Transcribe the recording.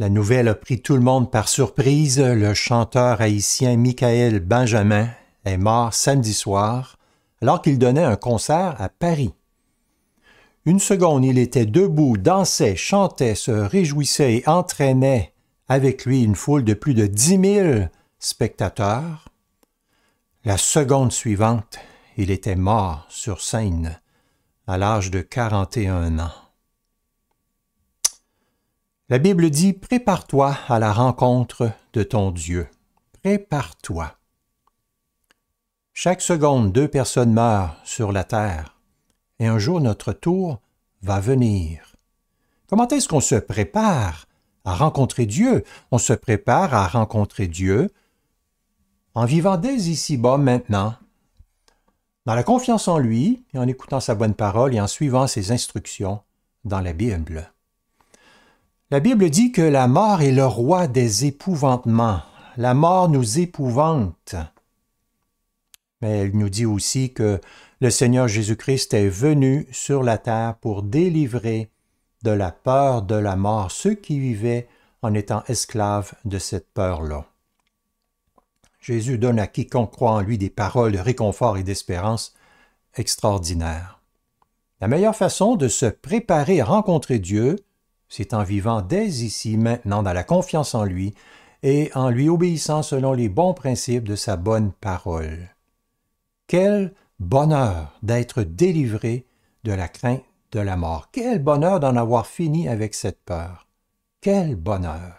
La nouvelle a pris tout le monde par surprise. Le chanteur haïtien Michael Benjamin est mort samedi soir alors qu'il donnait un concert à Paris. Une seconde, il était debout, dansait, chantait, se réjouissait et entraînait avec lui une foule de plus de dix mille spectateurs. La seconde suivante, il était mort sur scène à l'âge de 41 ans. La Bible dit Prépare-toi à la rencontre de ton Dieu. Prépare-toi. Chaque seconde, deux personnes meurent sur la terre, et un jour notre tour va venir. Comment est-ce qu'on se prépare à rencontrer Dieu? On se prépare à rencontrer Dieu en vivant dès ici-bas maintenant, dans la confiance en lui et en écoutant sa bonne parole et en suivant ses instructions dans la Bible. La Bible dit que la mort est le roi des épouvantements. La mort nous épouvante. Mais elle nous dit aussi que le Seigneur Jésus-Christ est venu sur la terre pour délivrer de la peur de la mort ceux qui vivaient en étant esclaves de cette peur-là. Jésus donne à quiconque croit en lui des paroles de réconfort et d'espérance extraordinaires. La meilleure façon de se préparer à rencontrer Dieu, c'est en vivant dès ici maintenant dans la confiance en lui et en lui obéissant selon les bons principes de sa bonne parole. Quel bonheur d'être délivré de la crainte de la mort. Quel bonheur d'en avoir fini avec cette peur. Quel bonheur.